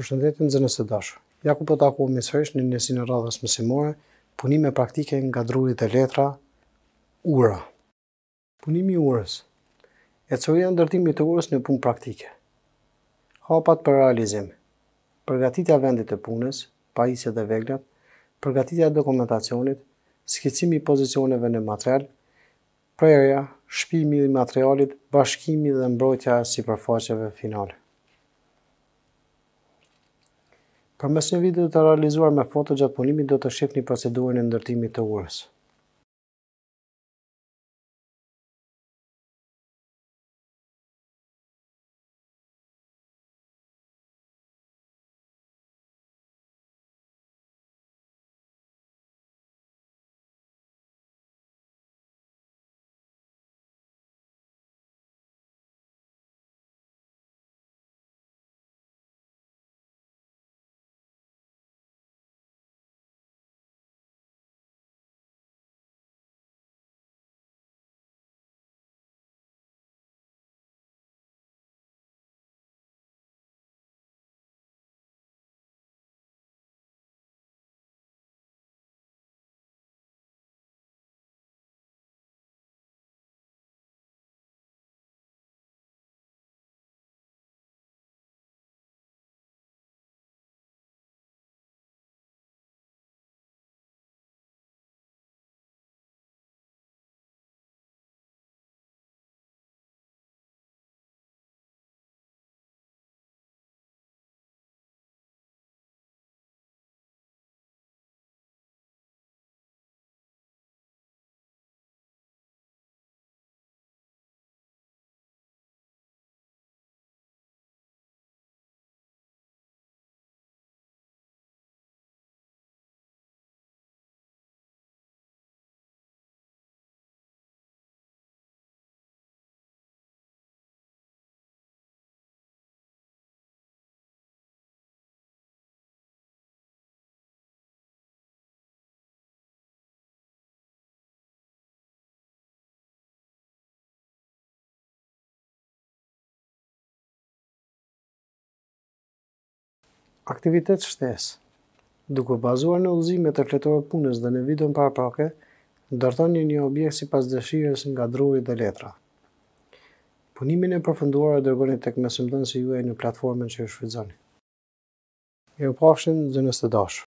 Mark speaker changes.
Speaker 1: përshëndetën zënës të dashë. Ja ku pëtë po aku mesërish në njësi në radhës mësimore, punime praktike nga drurit dhe letra, ura. Punimi urës. E cërja ndërtimi të urës në punë praktike. Hapat për realizim. Përgatitja vendit të punës, pajisje dhe veglat, përgatitja dokumentacionit, skicimi pozicioneve në material, prerja, shpimi i materialit, bashkimi dhe mbrojtja si përfaqeve finale. Për mes një video të realizuar me foto gjatë punimit,
Speaker 2: do të shifë një procedurën e ndërtimit të urës. aktivitet shtes, duke bazuar në ullëzime
Speaker 1: të fletore punës dhe në vidon për prake, ndërton një një objekt si pas dëshirës nga druri dhe letra. Punimin e përfënduar e dërgoni të këmësëmëtën si juaj në platformën që ju shvizoni. Jo pashin dhe të dashë.